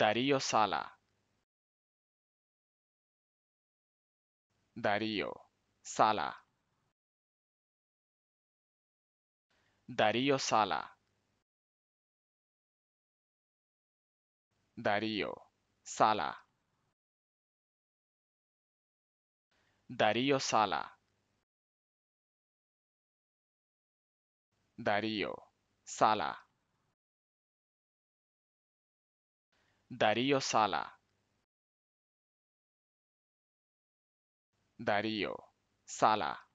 Darío Sala Darío Sala Darío Sala Darío Sala Darío Sala Darío Sala Darío Sala Darío Sala